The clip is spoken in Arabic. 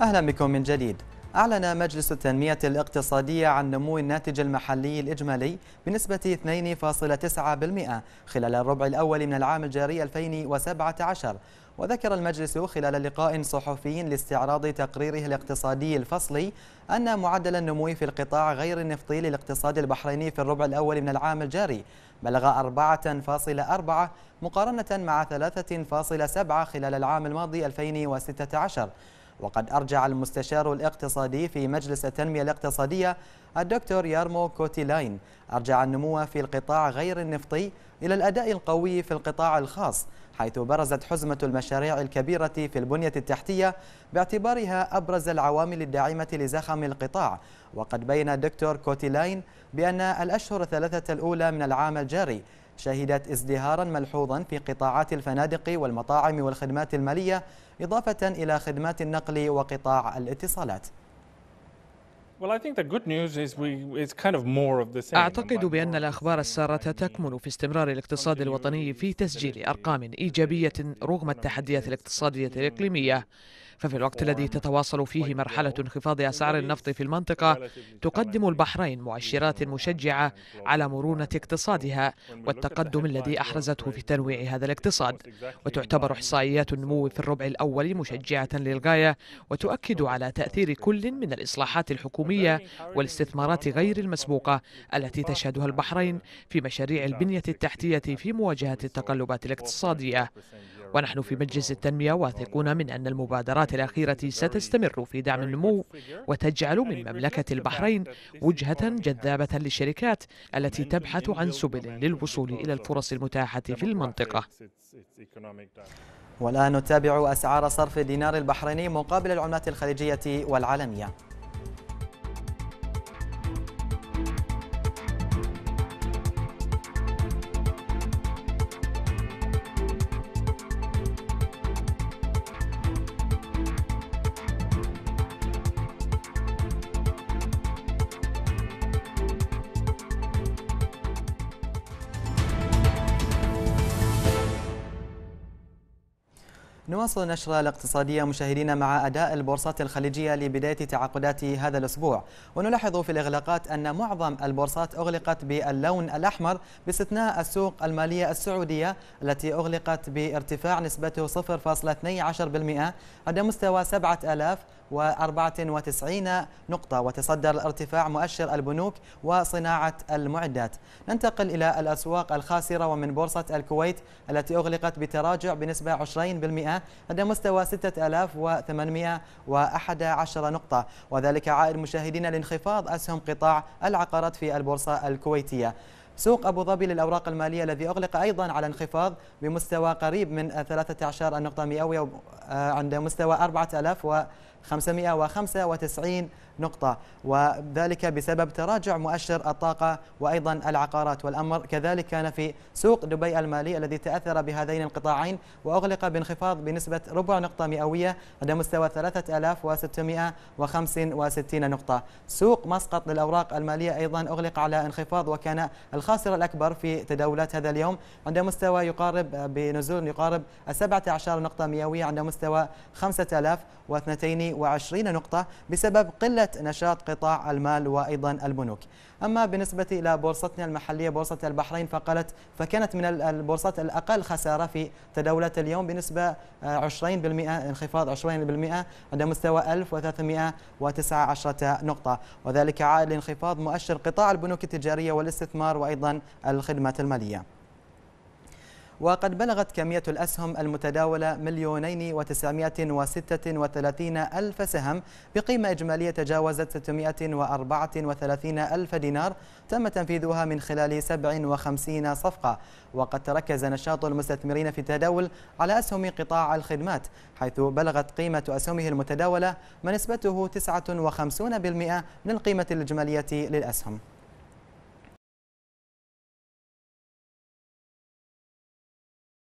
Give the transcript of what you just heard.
أهلا بكم من جديد أعلن مجلس التنمية الاقتصادية عن نمو الناتج المحلي الإجمالي بنسبة 2.9% خلال الربع الأول من العام الجاري 2017 وذكر المجلس خلال لقاء صحفي لاستعراض تقريره الاقتصادي الفصلي أن معدل النمو في القطاع غير النفطي للاقتصاد البحريني في الربع الأول من العام الجاري بلغ 4.4 مقارنة مع 3.7 خلال العام الماضي 2016 وقد أرجع المستشار الاقتصادي في مجلس التنمية الاقتصادية الدكتور يارمو كوتيلاين أرجع النمو في القطاع غير النفطي إلى الأداء القوي في القطاع الخاص حيث برزت حزمة المشاريع الكبيرة في البنية التحتية باعتبارها أبرز العوامل الداعمة لزخم القطاع وقد بين الدكتور كوتيلاين بأن الأشهر الثلاثة الأولى من العام الجاري شهدت ازدهارا ملحوظا في قطاعات الفنادق والمطاعم والخدمات المالية إضافة إلى خدمات النقل وقطاع الاتصالات أعتقد بأن الأخبار السارة تكمن في استمرار الاقتصاد الوطني في تسجيل أرقام إيجابية رغم التحديات الاقتصادية الإقليمية ففي الوقت الذي تتواصل فيه مرحلة انخفاض أسعار النفط في المنطقة تقدم البحرين مؤشرات مشجعة على مرونة اقتصادها والتقدم الذي أحرزته في تنويع هذا الاقتصاد وتعتبر إحصائيات النمو في الربع الأول مشجعة للغاية وتؤكد على تأثير كل من الإصلاحات الحكومية والاستثمارات غير المسبوقة التي تشهدها البحرين في مشاريع البنية التحتية في مواجهة التقلبات الاقتصادية ونحن في مجلس التنمية واثقون من أن المبادرات الأخيرة ستستمر في دعم النمو وتجعل من مملكة البحرين وجهة جذابة للشركات التي تبحث عن سبل للوصول إلى الفرص المتاحة في المنطقة والآن نتابع أسعار صرف الدينار البحريني مقابل العملات الخليجية والعالمية نواصل النشرة الاقتصادية مشاهدينا مع أداء البورصات الخليجية لبداية تعاقدات هذا الأسبوع ونلاحظ في الإغلاقات أن معظم البورصات أغلقت باللون الأحمر باستثناء السوق المالية السعودية التي أغلقت بارتفاع نسبته 0.12% عند مستوى 7000 و94 نقطة وتصدر الارتفاع مؤشر البنوك وصناعة المعدات ننتقل إلى الأسواق الخاسرة ومن بورصة الكويت التي أغلقت بتراجع بنسبة 20% لدى مستوى 6811 نقطة وذلك عائد مشاهدينا لانخفاض أسهم قطاع العقارات في البورصة الكويتية سوق أبو ظبي للأوراق المالية الذي أغلق أيضا على انخفاض بمستوى قريب من 13 نقطة مئوية عند مستوى 4000 و 595 نقطة وذلك بسبب تراجع مؤشر الطاقة وأيضا العقارات والأمر كذلك كان في سوق دبي المالي الذي تأثر بهذين القطاعين وأغلق بانخفاض بنسبة ربع نقطة مئوية عند مستوى 3665 نقطة سوق مسقط للأوراق المالية أيضا أغلق على انخفاض وكان الخاسر الأكبر في تداولات هذا اليوم عند مستوى يقارب بنزول يقارب 17 نقطة مئوية عند مستوى 5200 128 نقطة بسبب قلة نشاط قطاع المال وأيضا البنوك أما بالنسبة إلى بورصتنا المحلية بورصة البحرين فقالت فكانت من البورصات الأقل خسارة في تداولات اليوم بنسبة 20% آه، انخفاض 20% عند مستوى 1319 نقطة وذلك عائد لانخفاض مؤشر قطاع البنوك التجارية والاستثمار وأيضا الخدمات المالية وقد بلغت كمية الأسهم المتداولة مليونين وتسعمائة وستة وثلاثين ألف سهم بقيمة إجمالية تجاوزت وثلاثين ألف دينار تم تنفيذها من خلال 57 صفقة وقد تركز نشاط المستثمرين في التداول على أسهم قطاع الخدمات حيث بلغت قيمة أسهمه المتداولة ما نسبته 59% من القيمة الإجمالية للأسهم